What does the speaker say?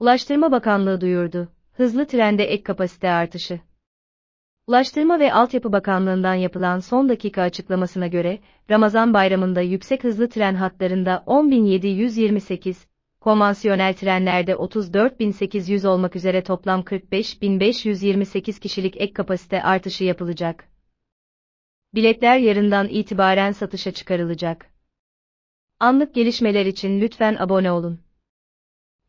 Ulaştırma Bakanlığı duyurdu. Hızlı trende ek kapasite artışı. Ulaştırma ve Altyapı Bakanlığı'ndan yapılan son dakika açıklamasına göre, Ramazan bayramında yüksek hızlı tren hatlarında 10.728, konvansiyonel trenlerde 34.800 olmak üzere toplam 45.528 kişilik ek kapasite artışı yapılacak. Biletler yarından itibaren satışa çıkarılacak. Anlık gelişmeler için lütfen abone olun.